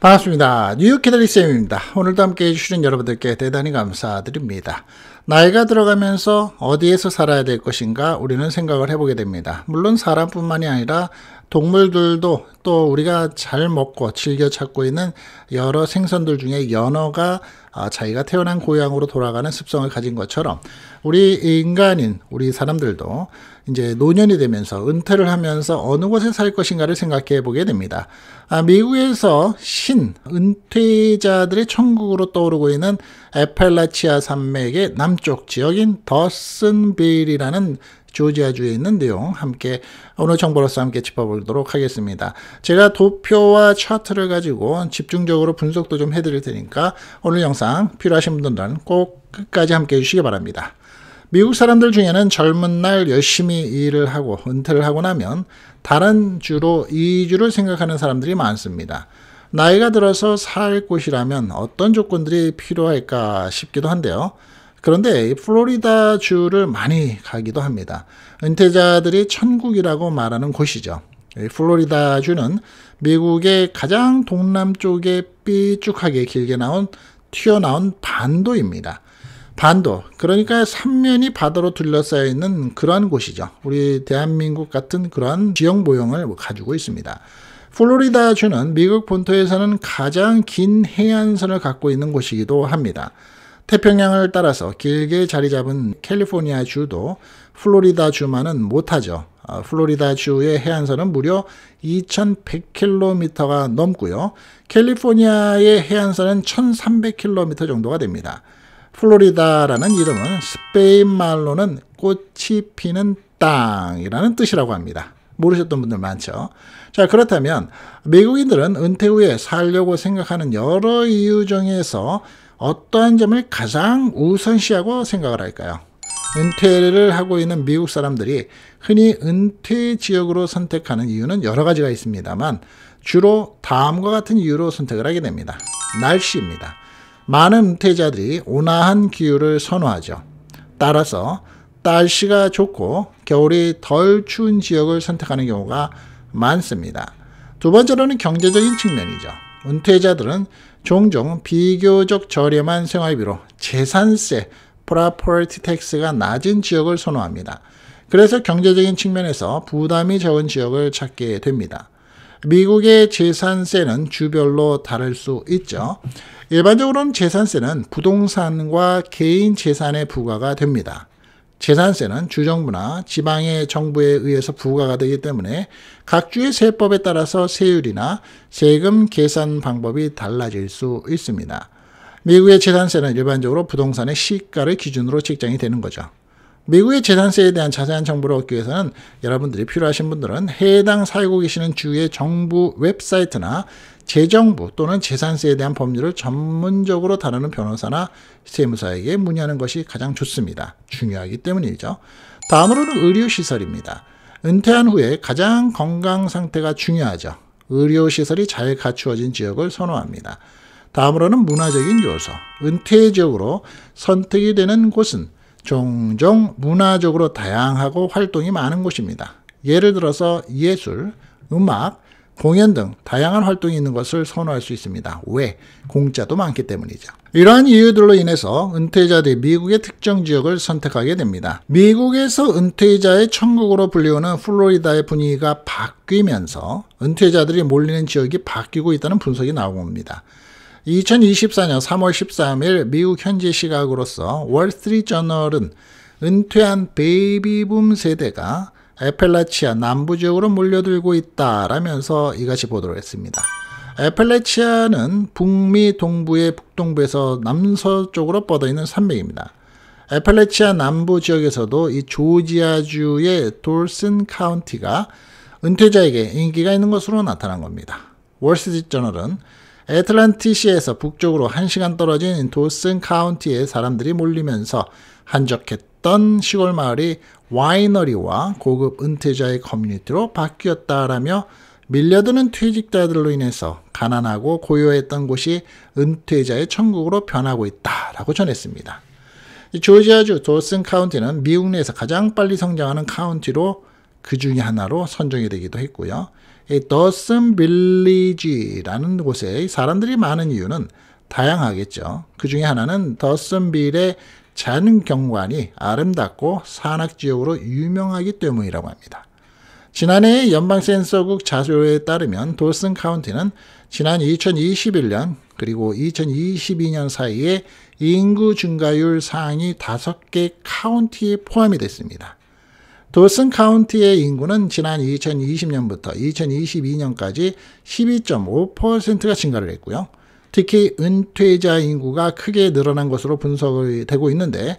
반갑습니다. 뉴욕 키다리쌤입니다. 오늘도 함께 해주시는 여러분들께 대단히 감사드립니다. 나이가 들어가면서 어디에서 살아야 될 것인가 우리는 생각을 해보게 됩니다. 물론 사람뿐만이 아니라 동물들도 또 우리가 잘 먹고 즐겨 찾고 있는 여러 생선들 중에 연어가 아, 자기가 태어난 고향으로 돌아가는 습성을 가진 것처럼 우리 인간인 우리 사람들도 이제 노년이 되면서 은퇴를 하면서 어느 곳에 살 것인가를 생각해 보게 됩니다. 아, 미국에서 신 은퇴자들의 천국으로 떠오르고 있는 에펠라치아 산맥의 남쪽 지역인 더슨빌이라는 조지아주에 있는 내용 함께 오늘 정보로서 함께 짚어보도록 하겠습니다. 제가 도표와 차트를 가지고 집중적으로 분석도 좀 해드릴 테니까 오늘 영상 필요하신 분들은 꼭 끝까지 함께 해주시기 바랍니다. 미국 사람들 중에는 젊은 날 열심히 일을 하고 은퇴를 하고 나면 다른 주로 이주를 생각하는 사람들이 많습니다. 나이가 들어서 살 곳이라면 어떤 조건들이 필요할까 싶기도 한데요. 그런데 플로리다 주를 많이 가기도 합니다. 은퇴자들이 천국이라고 말하는 곳이죠. 플로리다 주는 미국의 가장 동남쪽에 삐죽하게 길게 나온 튀어나온 반도입니다. 반도, 그러니까 삼면이 바다로 둘러싸여 있는 그러 곳이죠. 우리 대한민국 같은 그러 지형 모형을 가지고 있습니다. 플로리다 주는 미국 본토에서는 가장 긴 해안선을 갖고 있는 곳이기도 합니다. 태평양을 따라서 길게 자리 잡은 캘리포니아 주도 플로리다 주만은 못하죠. 아, 플로리다 주의 해안선은 무려 2,100km가 넘고요. 캘리포니아의 해안선은 1,300km 정도가 됩니다. 플로리다라는 이름은 스페인 말로는 꽃이 피는 땅이라는 뜻이라고 합니다. 모르셨던 분들 많죠. 자, 그렇다면 미국인들은 은퇴 후에 살려고 생각하는 여러 이유 중에서 어떠한 점을 가장 우선시하고 생각을 할까요? 은퇴를 하고 있는 미국 사람들이 흔히 은퇴 지역으로 선택하는 이유는 여러 가지가 있습니다만 주로 다음과 같은 이유로 선택을 하게 됩니다. 날씨입니다. 많은 은퇴자들이 온화한 기후를 선호하죠. 따라서 날씨가 좋고 겨울이 덜 추운 지역을 선택하는 경우가 많습니다. 두 번째로는 경제적인 측면이죠. 은퇴자들은 종종 비교적 저렴한 생활비로 재산세, 프라퍼티 텍스가 낮은 지역을 선호합니다. 그래서 경제적인 측면에서 부담이 적은 지역을 찾게 됩니다. 미국의 재산세는 주별로 다를 수 있죠. 일반적으로는 재산세는 부동산과 개인 재산에 부과가 됩니다. 재산세는 주정부나 지방의 정부에 의해서 부과가 되기 때문에 각 주의 세법에 따라서 세율이나 세금 계산 방법이 달라질 수 있습니다. 미국의 재산세는 일반적으로 부동산의 시가를 기준으로 책정이 되는 거죠. 미국의 재산세에 대한 자세한 정보를 얻기 위해서는 여러분들이 필요하신 분들은 해당 살고 계시는 주의 정부 웹사이트나 재정부 또는 재산세에 대한 법률을 전문적으로 다루는 변호사나 세무사에게 문의하는 것이 가장 좋습니다. 중요하기 때문이죠. 다음으로는 의료시설입니다. 은퇴한 후에 가장 건강 상태가 중요하죠. 의료시설이 잘 갖추어진 지역을 선호합니다. 다음으로는 문화적인 요소. 은퇴 지역으로 선택이 되는 곳은 종종 문화적으로 다양하고 활동이 많은 곳입니다. 예를 들어서 예술, 음악, 공연 등 다양한 활동이 있는 것을 선호할 수 있습니다. 왜? 공짜도 많기 때문이죠. 이러한 이유들로 인해서 은퇴자들이 미국의 특정 지역을 선택하게 됩니다. 미국에서 은퇴자의 천국으로 불리우는 플로리다의 분위기가 바뀌면서 은퇴자들이 몰리는 지역이 바뀌고 있다는 분석이 나옵니다. 2024년 3월 13일 미국 현지 시각으로서 월스트리트저널은 은퇴한 베이비붐 세대가 에펠라치아 남부 지역으로 몰려들고 있다라면서 이같이 보도를 했습니다. 에펠라치아는 북미 동부의 북동부에서 남서쪽으로 뻗어있는 산맥입니다. 에펠레치아 남부 지역에서도 이 조지아주의 돌슨 카운티가 은퇴자에게 인기가 있는 것으로 나타난 겁니다. 월스트리트저널은 애틀란티시에서 북쪽으로 1시간 떨어진 도슨 카운티에 사람들이 몰리면서 한적했던 시골 마을이 와이너리와 고급 은퇴자의 커뮤니티로 바뀌었다라며 밀려드는 퇴직자들로 인해서 가난하고 고요했던 곳이 은퇴자의 천국으로 변하고 있다라고 전했습니다. 조지아주 도슨 카운티는 미국 내에서 가장 빨리 성장하는 카운티로 그 중에 하나로 선정이 되기도 했고요. 더슨 빌리지라는 곳에 사람들이 많은 이유는 다양하겠죠. 그 중에 하나는 더슨빌의 자연 경관이 아름답고 산악 지역으로 유명하기 때문이라고 합니다. 지난해 연방 센서국 자료에 따르면 도슨 카운티는 지난 2021년 그리고 2022년 사이에 인구 증가율 상위 5개 카운티에 포함이 됐습니다. 도슨 카운티의 인구는 지난 2020년부터 2022년까지 12.5%가 증가를 했고요. 특히 은퇴자 인구가 크게 늘어난 것으로 분석이 되고 있는데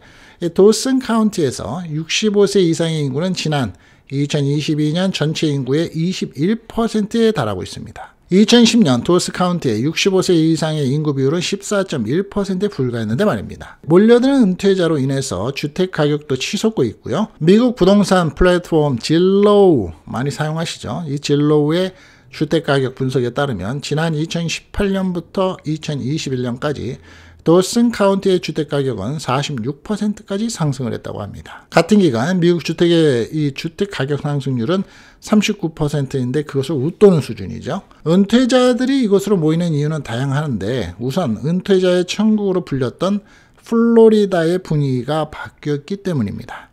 도슨 카운티에서 65세 이상의 인구는 지난 2022년 전체 인구의 21%에 달하고 있습니다. 2010년 도스 카운티의 65세 이상의 인구 비율은 14.1%에 불과했는데 말입니다. 몰려드는 은퇴자로 인해서 주택 가격도 치솟고 있고요. 미국 부동산 플랫폼 질로우 많이 사용하시죠. 이 질로우의 주택 가격 분석에 따르면 지난 2018년부터 2021년까지 도슨 카운티의 주택 가격은 46%까지 상승을 했다고 합니다. 같은 기간 미국 주택의 이 주택 가격 상승률은 39%인데 그것을 웃도는 수준이죠. 은퇴자들이 이곳으로 모이는 이유는 다양한데 우선 은퇴자의 천국으로 불렸던 플로리다의 분위기가 바뀌었기 때문입니다.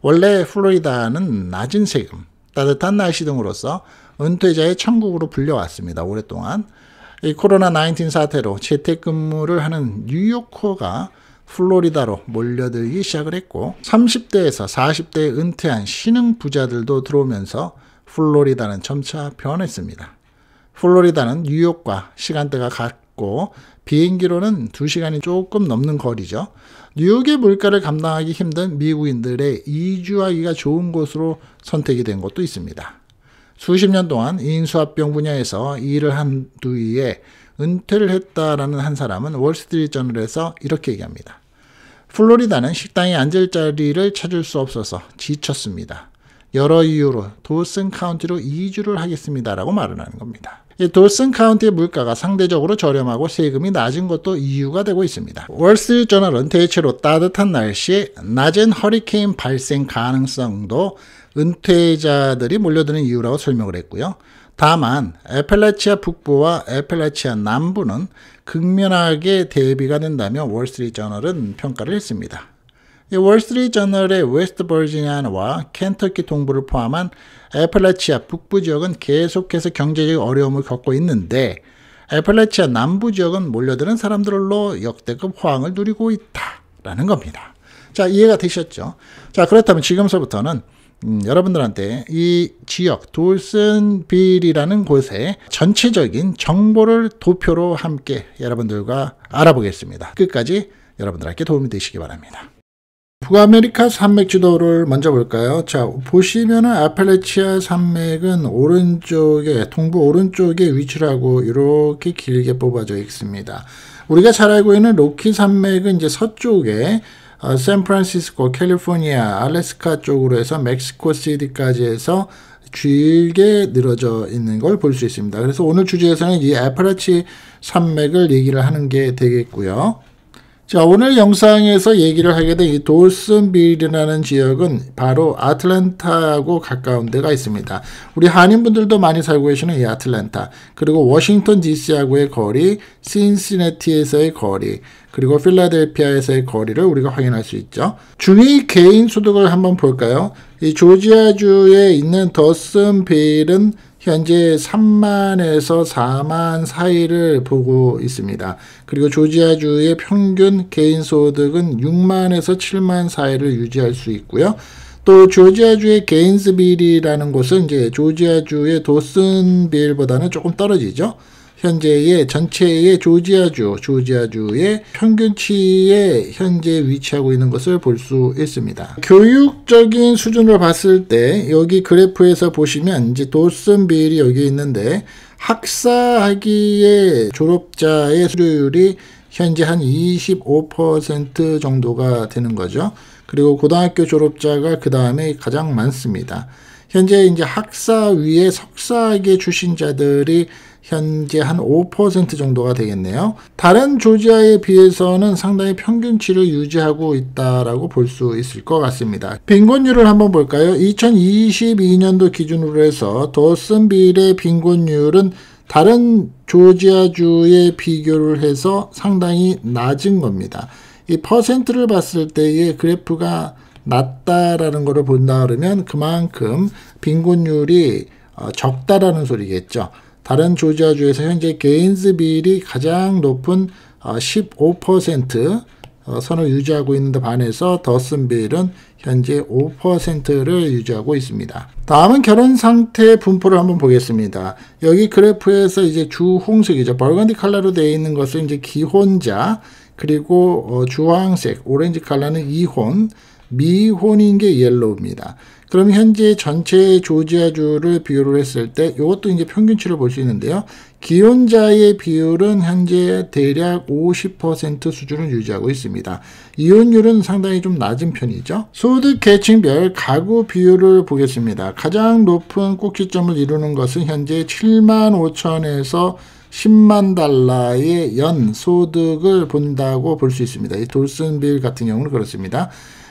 원래 플로리다는 낮은 세금, 따뜻한 날씨 등으로서 은퇴자의 천국으로 불려왔습니다. 오랫동안. 이 코로나19 사태로 재택근무를 하는 뉴요커가 플로리다로 몰려들기 시작을 했고 30대에서 40대에 은퇴한 신흥 부자들도 들어오면서 플로리다는 점차 변했습니다. 플로리다는 뉴욕과 시간대가 같고 비행기로는 2시간이 조금 넘는 거리죠. 뉴욕의 물가를 감당하기 힘든 미국인들의 이주하기가 좋은 곳으로 선택이 된 것도 있습니다. 수십 년 동안 인수합병 분야에서 일을 한 뒤에 은퇴를 했다라는 한 사람은 월스트리트 저널에서 이렇게 얘기합니다. 플로리다는 식당에 앉을 자리를 찾을 수 없어서 지쳤습니다. 여러 이유로 도슨 카운티로 이주를 하겠습니다라고 말을 하는 겁니다. 도슨 카운티의 물가가 상대적으로 저렴하고 세금이 낮은 것도 이유가 되고 있습니다. 월스트리트저널은 대체로 따뜻한 날씨 낮은 허리케인 발생 가능성도 은퇴자들이 몰려드는 이유라고 설명을 했고요. 다만 에펠라치아 북부와 에펠라치아 남부는 극면하게 대비가 된다며 월스트리트저널은 평가를 했습니다. 월스트리트저널의 웨스트 버지니아와 켄터키 동부를 포함한 에펠라치아 북부 지역은 계속해서 경제적 어려움을 겪고 있는데 에펠라치아 남부 지역은 몰려드는 사람들로 역대급 호황을 누리고 있다라는 겁니다. 자 이해가 되셨죠? 자 그렇다면 지금서부터는 음, 여러분들한테 이 지역 돌슨빌이라는 곳의 전체적인 정보를 도표로 함께 여러분들과 알아보겠습니다. 끝까지 여러분들께 도움이 되시기 바랍니다. 북아메리카 산맥 지도를 먼저 볼까요? 자, 보시면은 아펠레치아 산맥은 오른쪽에, 동부 오른쪽에 위치를 하고 이렇게 길게 뽑아져 있습니다. 우리가 잘 알고 있는 로키 산맥은 이제 서쪽에 어, 샌프란시스코, 캘리포니아, 알래스카 쪽으로 해서 멕시코 시티까지 해서 길게 늘어져 있는 걸 볼 수 있습니다. 그래서 오늘 주제에서는 이 에파라치 산맥을 얘기를 하는 게 되겠고요. 자, 오늘 영상에서 얘기를 하게 된이 돌슨빌이라는 지역은 바로 아틀랜타하고 가까운 데가 있습니다. 우리 한인분들도 많이 살고 계시는 이 아틀랜타, 그리고 워싱턴 DC하고의 거리, 신시네티에서의 거리, 그리고 필라델피아에서의 거리를 우리가 확인할 수 있죠. 중위 개인 소득을 한번 볼까요? 이 조지아주에 있는 더슨빌은 현재 3만에서 4만 사이를 보고 있습니다. 그리고 조지아주의 평균 개인 소득은 6만에서 7만 사이를 유지할 수 있고요. 또 조지아주의 게인스빌이라는 곳은 이제 조지아주의 도슨빌보다는 조금 떨어지죠. 현재의 전체의 조지아주, 조지아주의 평균치에 현재 위치하고 있는 것을 볼 수 있습니다. 교육적인 수준으로 봤을 때 여기 그래프에서 보시면 이제 도슨 빌이 여기 있는데 학사학위의 졸업자의 수료율이 현재 한 25% 정도가 되는 거죠. 그리고 고등학교 졸업자가 그 다음에 가장 많습니다. 현재 이제 학사 위에 석사학위 출신자들이 현재 한 5% 정도가 되겠네요. 다른 조지아에 비해서는 상당히 평균치를 유지하고 있다라고 볼 수 있을 것 같습니다. 빈곤율을 한번 볼까요? 2022년도 기준으로 해서 도슨빌의 빈곤율은 다른 조지아주에 비교를 해서 상당히 낮은 겁니다. 이 퍼센트를 봤을 때의 그래프가 낮다라는 것을 본다 그러면 그만큼 빈곤율이 어, 적다라는 소리겠죠. 다른 조지아주에서 현재 게인즈빌이 가장 높은 15% 어, 어, 선을 유지하고 있는 데 반해서 더슨빌은 현재 5%를 유지하고 있습니다. 다음은 결혼 상태 분포를 한번 보겠습니다. 여기 그래프에서 이제 주 홍색이죠. 벌건디 칼라로 되어 있는 것은 이제 기혼자, 그리고 어, 주황색, 오렌지 칼라는 이혼, 미혼인 게 옐로우입니다. 그럼 현재 전체 조지아주를 비율로 했을 때 이것도 이제 평균치를 볼 수 있는데요. 기혼자의 비율은 현재 대략 50% 수준을 유지하고 있습니다. 이혼율은 상당히 좀 낮은 편이죠. 소득 계층별 가구 비율을 보겠습니다. 가장 높은 꼭지점을 이루는 것은 현재 7만 5천에서 10만 달러의 연 소득을 본다고 볼 수 있습니다. 이 돌슨빌 같은 경우는 그렇습니다.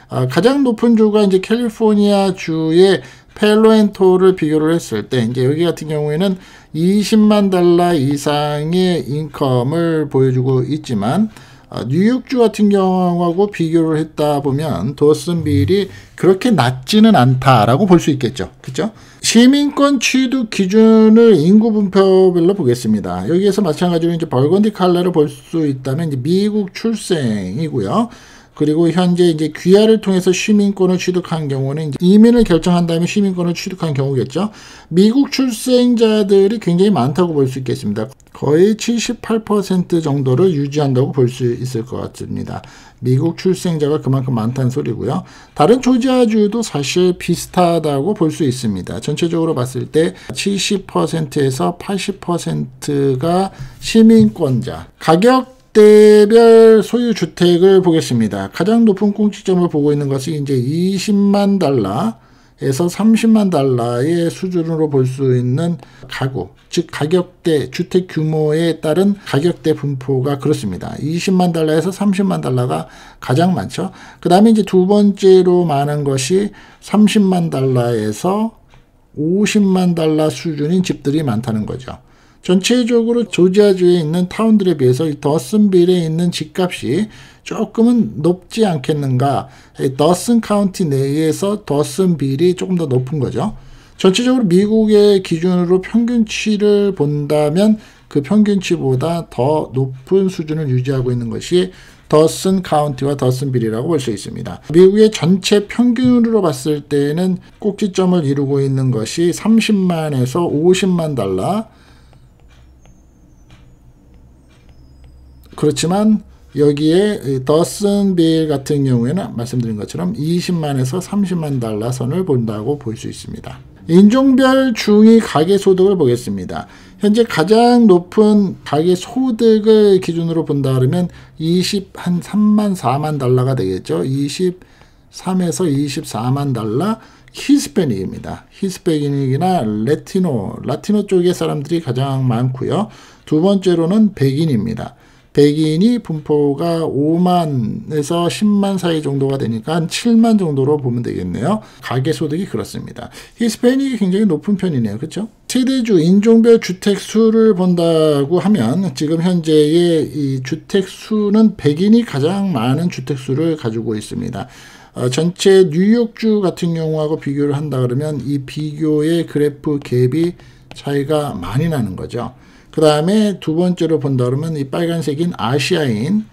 아, 가장 높은 주가 이제 캘리포니아 주의 펠로엔토를 비교를 했을 때 이제 여기 같은 경우에는 20만 달러 이상의 인컴을 보여주고 있지만 어, 아, 뉴욕주 같은 경우하고 비교를 했다 보면 도슨빌이 그렇게 낮지는 않다라고 볼 수 있겠죠. 그죠? 시민권 취득 기준을 인구 분포별로 보겠습니다. 여기에서 마찬가지로 이제 벌건디 칼라를 볼 수 있다면 이제 미국 출생이고요. 그리고 현재 이제 귀하를 통해서 시민권을 취득한 경우는 이민을 결정한 다음에 시민권을 취득한 경우겠죠. 미국 출생자들이 굉장히 많다고 볼 수 있겠습니다. 거의 78% 정도를 유지한다고 볼 수 있을 것 같습니다. 미국 출생자가 그만큼 많다는 소리고요. 다른 조지아주도 사실 비슷하다고 볼 수 있습니다. 전체적으로 봤을 때 70%에서 80%가 시민권자. 가격 역대별 소유 주택을 보겠습니다. 가장 높은 공시점을 보고 있는 것은 이제 20만 달러에서 30만 달러의 수준으로 볼 수 있는 가구, 즉 가격대 주택 규모에 따른 가격대 분포가 그렇습니다. 20만 달러에서 30만 달러가 가장 많죠. 그다음에 이제 두 번째로 많은 것이 30만 달러에서 50만 달러 수준인 집들이 많다는 거죠. 전체적으로 조지아주에 있는 타운들에 비해서 더슨빌에 있는 집값이 조금은 높지 않겠는가. 더슨 카운티 내에서 더슨빌이 조금 더 높은 거죠. 전체적으로 미국의 기준으로 평균치를 본다면 그 평균치보다 더 높은 수준을 유지하고 있는 것이 더슨 카운티와 더슨빌이라고 볼 수 있습니다. 미국의 전체 평균으로 봤을 때에는 꼭지점을 이루고 있는 것이 30만에서 50만 달러, 그렇지만 여기에 더슨 빌 같은 경우에는 말씀드린 것처럼 20만에서 30만 달러 선을 본다고 볼 수 있습니다. 인종별 중위 가계소득을 보겠습니다. 현재 가장 높은 가계소득을 기준으로 본다 그러면 20, 한 3만, 4만 달러가 되겠죠. 23에서 24만 달러 히스패닉입니다. 히스패닉이나 레티노, 라티노 쪽의 사람들이 가장 많고요. 두 번째로는 백인입니다. 백인이 분포가 5만에서 10만 사이 정도가 되니까 한 7만 정도로 보면 되겠네요. 가계 소득이 그렇습니다. 히스패닉이 굉장히 높은 편이네요. 그렇죠? 세대주 인종별 주택 수를 본다고 하면 지금 현재의 이 주택 수는 백인이 가장 많은 주택 수를 가지고 있습니다. 어, 전체 뉴욕주 같은 경우하고 비교를 한다 그러면 이 비교의 그래프 갭이 차이가 많이 나는 거죠. 그 다음에 두 번째로 본다 그러면 이 빨간색인 아시아인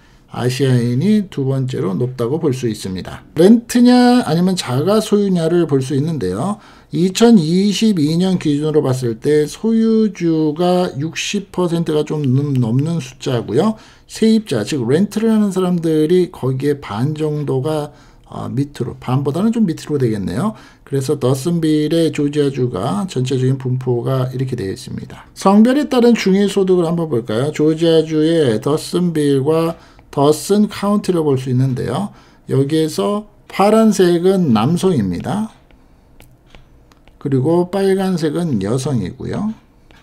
아시아인이 두 번째로 높다고 볼 수 있습니다. 렌트냐 아니면 자가 소유냐를 볼 수 있는데요. 2022년 기준으로 봤을 때 소유주가 60%가 좀 넘는 숫자고요. 세입자 즉 렌트를 하는 사람들이 거기에 반 정도가 어, 밑으로 반보다는 좀 밑으로 되겠네요. 그래서 더슨빌의 조지아주가 전체적인 분포가 이렇게 되어 있습니다. 성별에 따른 중위소득을 한번 볼까요? 조지아주의 더슨빌과 더슨 카운티를 볼 수 있는데요. 여기에서 파란색은 남성입니다. 그리고 빨간색은 여성이고요.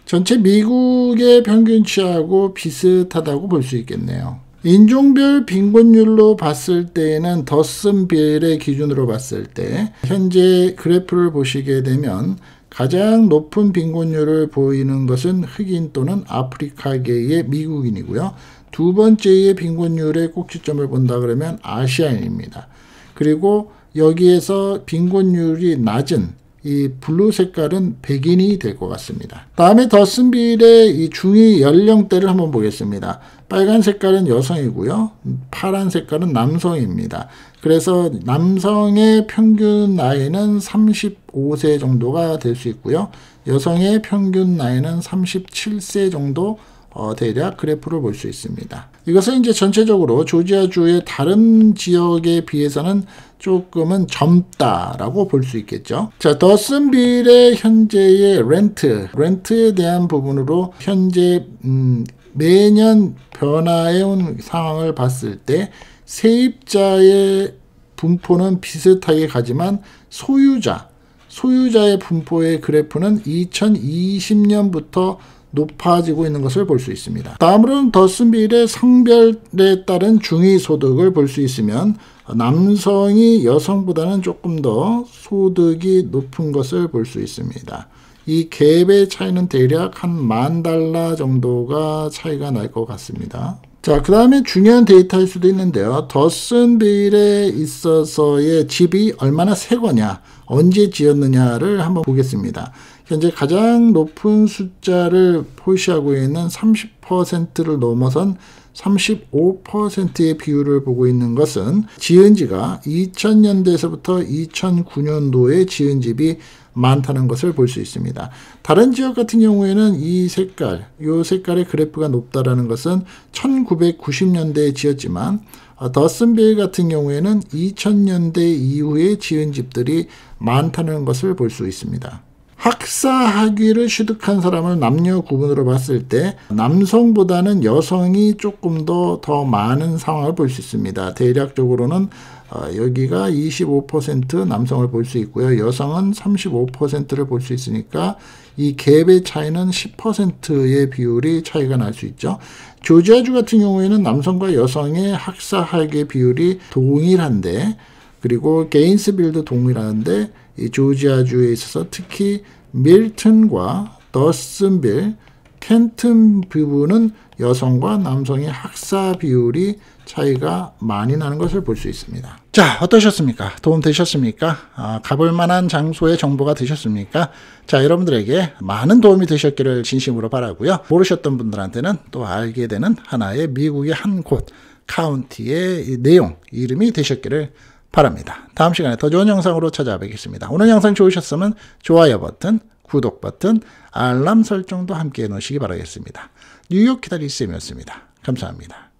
전체 미국의 평균치하고 비슷하다고 볼 수 있겠네요. 인종별 빈곤율로 봤을 때에는 더슨 비엘의 기준으로 봤을 때 현재 그래프를 보시게 되면 가장 높은 빈곤율을 보이는 것은 흑인 또는 아프리카계의 미국인이고요. 두 번째의 빈곤율의 꼭지점을 본다 그러면 아시아인입니다. 그리고 여기에서 빈곤율이 낮은 이 블루 색깔은 백인이 될 것 같습니다. 다음에 더슨빌의 이 중위 연령대를 한번 보겠습니다. 빨간 색깔은 여성이고요. 파란 색깔은 남성입니다. 그래서 남성의 평균 나이는 35세 정도가 될 수 있고요. 여성의 평균 나이는 37세 정도 어, 대략 그래프를 볼 수 있습니다. 이것은 이제 전체적으로 조지아주의 다른 지역에 비해서는 조금은 젊다라고 볼 수 있겠죠. 자, 더슨빌의 현재의 렌트, 렌트에 대한 부분으로 현재 음, 매년 변화해온 상황을 봤을 때 세입자의 분포는 비슷하게 가지만 소유자, 소유자의 분포의 그래프는 2020년부터 높아지고 있는 것을 볼 수 있습니다. 다음으로는 더슨빌의 성별에 따른 중위소득을 볼 수 있으면 남성이 여성보다는 조금 더 소득이 높은 것을 볼 수 있습니다. 이 갭의 차이는 대략 한 만 달러 정도가 차이가 날 것 같습니다. 자, 그 다음에 중요한 데이터일 수도 있는데요. 더슨빌에 있어서의 집이 얼마나 새 거냐, 언제 지었느냐를 한번 보겠습니다. 현재 가장 높은 숫자를 표시하고 있는 30%를 넘어선 35%의 비율을 보고 있는 것은 지은 지가 2000년대에서부터 2009년도에 지은 집이 많다는 것을 볼 수 있습니다. 다른 지역 같은 경우에는 이 색깔, 이 색깔의 그래프가 높다라는 것은 1990년대에 지었지만 어, 더슨빌 같은 경우에는 2000년대 이후에 지은 집들이 많다는 것을 볼 수 있습니다. 학사 학위를 취득한 사람을 남녀 구분으로 봤을 때 남성보다는 여성이 조금 더 더 많은 상황을 볼 수 있습니다. 대략적으로는 어, 여기가 25% 남성을 볼 수 있고요. 여성은 35%를 볼 수 있으니까 이 갭의 차이는 10%의 비율이 차이가 날 수 있죠. 조지아주 같은 경우에는 남성과 여성의 학사학위 비율이 동일한데 그리고 게인스빌드 동일한데 이 조지아주에 있어서 특히 밀튼과 더슨빌, 켄튼 부분는 여성과 남성의 학사 비율이 차이가 많이 나는 것을 볼 수 있습니다. 자, 어떠셨습니까? 도움 되셨습니까? 아, 가볼 만한 장소의 정보가 되셨습니까? 자, 여러분들에게 많은 도움이 되셨기를 진심으로 바라고요. 모르셨던 분들한테는 또 알게 되는 하나의 미국의 한 곳, 카운티의 내용, 이름이 되셨기를 바랍니다. 다음 시간에 더 좋은 영상으로 찾아뵙겠습니다. 오늘 영상 좋으셨으면 좋아요 버튼, 구독 버튼, 알람 설정도 함께 해놓으시기 바라겠습니다. 뉴욕 기다리쌤이었습니다. 감사합니다.